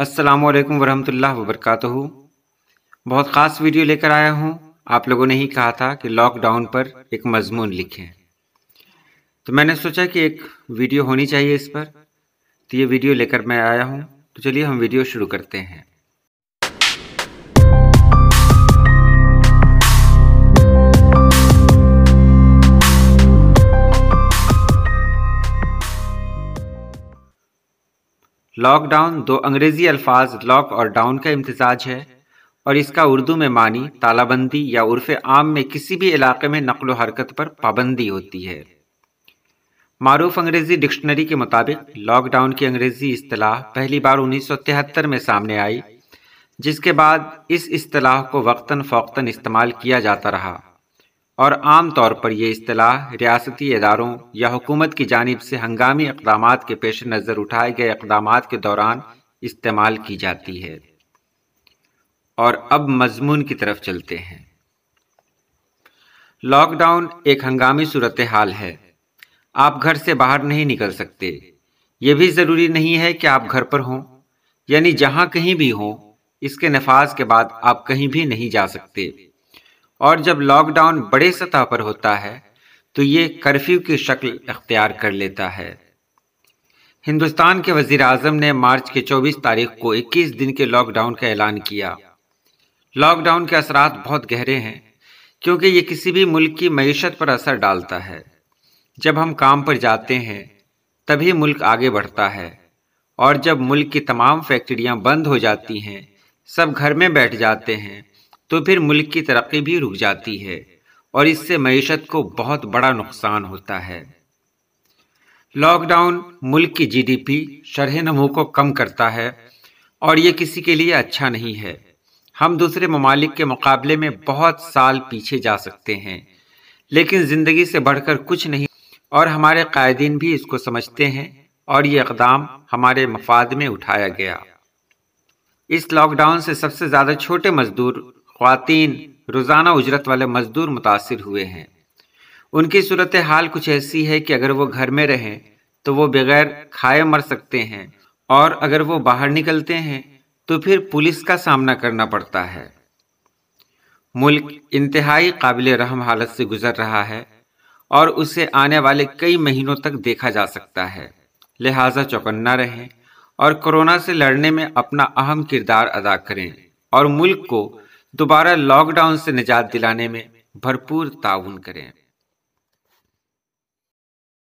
अस्सलाम वालेकुम ला वबरकातु बहुत ख़ास वीडियो लेकर आया हूँ आप लोगों ने ही कहा था कि लॉकडाउन पर एक मजमून लिखें तो मैंने सोचा कि एक वीडियो होनी चाहिए इस पर तो ये वीडियो लेकर मैं आया हूँ तो चलिए हम वीडियो शुरू करते हैं लॉकडाउन दो अंग्रेज़ी अल्फाज लॉक और डाउन का इम्तजाज है और इसका उर्दू में मानी तालाबंदी या उर्फ आम में किसी भी इलाके में नकल हरकत पर पाबंदी होती है मरूफ अंग्रेज़ी डिक्शनरी के मुताबिक लॉकडाउन की अंग्रेज़ी असलाह पहली बार उन्नीस सौ तिहत्तर में सामने आई जिसके बाद इस अतलाह को वक्ता फ़ौक्ता इस्तेमाल किया जाता रहा और आम तौर पर यह अतलाह रियाती इदारों या हुकूमत की जानब से हंगामी इकदाम के पेश नज़र उठाए गए इकदाम के दौरान इस्तेमाल की जाती है और अब मजमून की तरफ चलते हैं लॉकडाउन एक हंगामी सूरत हाल है आप घर से बाहर नहीं निकल सकते ये भी ज़रूरी नहीं है कि आप घर पर हों यानी जहाँ कहीं भी हों इसके नफाज के बाद आप कहीं भी नहीं जा सकते और जब लॉकडाउन बड़े सतह पर होता है तो ये कर्फ्यू की शक्ल अख्तियार कर लेता है हिंदुस्तान के वज़ी अजम ने मार्च के 24 तारीख को 21 दिन के लॉकडाउन का ऐलान किया लॉकडाउन के असरात बहुत गहरे हैं क्योंकि ये किसी भी मुल्क की मीशत पर असर डालता है जब हम काम पर जाते हैं तभी मुल्क आगे बढ़ता है और जब मुल्क की तमाम फैक्ट्रियां बंद हो जाती हैं सब घर में बैठ जाते हैं तो फिर मुल्क की तरक्की भी रुक जाती है और इससे मीशत को बहुत बड़ा नुकसान होता है लॉकडाउन मुल्क की जीडीपी शरह नमू को कम करता है और ये किसी के लिए अच्छा नहीं है हम दूसरे ममालिक के मुकाबले में बहुत साल पीछे जा सकते हैं लेकिन ज़िंदगी से बढ़कर कुछ नहीं और हमारे कायदीन भी इसको समझते हैं और ये इकदाम हमारे मफाद में उठाया गया इस लॉकडाउन से सबसे ज़्यादा छोटे मजदूर खातन रोज़ाना उजरत वाले मज़दूर मुतासर हुए हैं उनकी सूरत हाल कुछ ऐसी है कि अगर वो घर में रहें तो वो बगैर खाए मर सकते हैं और अगर वो बाहर निकलते हैं तो फिर पुलिस का सामना करना पड़ता है मुल्क इंतहाई काबिल रहम हालत से गुजर रहा है और उसे आने वाले कई महीनों तक देखा जा सकता है लिहाजा चौकन्ना रहें और कोरोना से लड़ने में अपना अहम किरदार अदा करें और मुल्क को दोबारा लॉकडाउन से निजात दिलाने में भरपूर ताउन करें